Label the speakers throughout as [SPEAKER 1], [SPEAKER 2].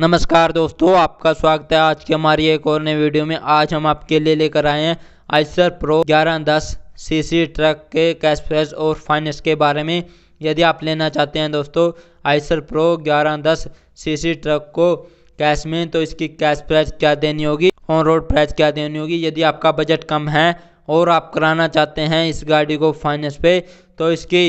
[SPEAKER 1] नमस्कार दोस्तों आपका स्वागत है आज की हमारी एक और नई वीडियो में आज हम आपके लिए लेकर आए हैं आइसर प्रो ग्यारह दस सी ट्रक के कैश प्राइस और फाइनेंस के बारे में यदि आप लेना चाहते हैं दोस्तों आइसर प्रो ग्यारह दस सी ट्रक को कैश में तो इसकी कैश प्राइस क्या देनी होगी ऑन रोड प्राइस क्या देनी होगी यदि आपका बजट कम है और आप कराना चाहते हैं इस गाड़ी को फाइनेंस पे तो इसकी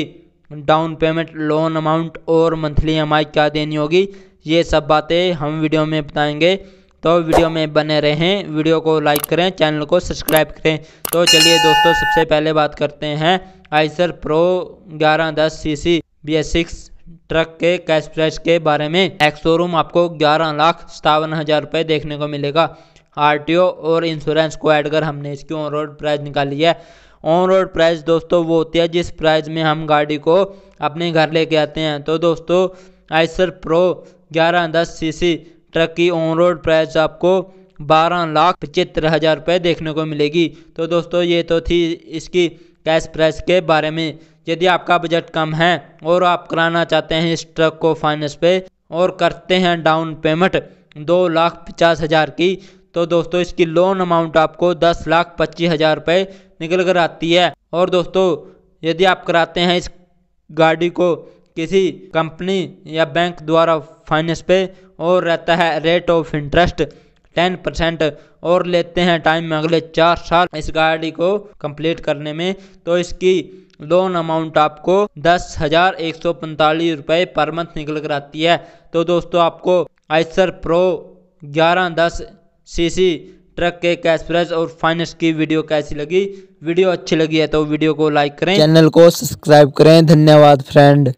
[SPEAKER 1] डाउन पेमेंट लोन अमाउंट और मंथली ई क्या देनी होगी ये सब बातें हम वीडियो में बताएंगे तो वीडियो में बने रहें वीडियो को लाइक करें चैनल को सब्सक्राइब करें तो चलिए दोस्तों सबसे पहले बात करते हैं आइसर प्रो ग्यारह दस C C B S six truck के कैश प्राइस के बारे में एक्सोरूम शोरूम आपको ग्यारह लाख सतावन हज़ार रुपये देखने को मिलेगा आर और इंश्योरेंस को ऐड कर हमने इसकी ऑन रोड प्राइस निकाली है ऑन रोड प्राइस दोस्तों वो होती है जिस प्राइस में हम गाड़ी को अपने घर लेके आते हैं तो दोस्तों आइसर प्रो ग्यारह दस सीसी ट्रक की ऑन रोड प्राइस आपको बारह लाख पचहत्तर हज़ार रुपये देखने को मिलेगी तो दोस्तों ये तो थी इसकी कैश प्राइस के बारे में यदि आपका बजट कम है और आप कराना चाहते हैं इस ट्रक को फाइनेंस पे और करते हैं डाउन पेमेंट दो लाख पचास हज़ार की तो दोस्तों इसकी लोन अमाउंट आपको दस लाख पच्चीस हज़ार रुपये निकल कर आती है और दोस्तों यदि आप कराते हैं इस गाड़ी को किसी कंपनी या बैंक द्वारा फाइनेंस पे और रहता है rate of interest ten percent और लेते हैं टाइम में अगले चार साल इस गाड़ी को कंप्लीट करने में तो इसकी लोन अमाउंट आपको दस हजार एक सौ पैंतालीस रुपये पर मंथ निकल कर आती है तो दोस्तों आपको आइसर प्रो ग्यारह दस सी सी ट्रक के कैश प्राइस और फाइनेंस की वीडियो कैसी लगी वीडियो अच्छी लगी है तो वीडियो को लाइक करें चैनल को सब्सक्राइब करें धन्यवाद फ्रेंड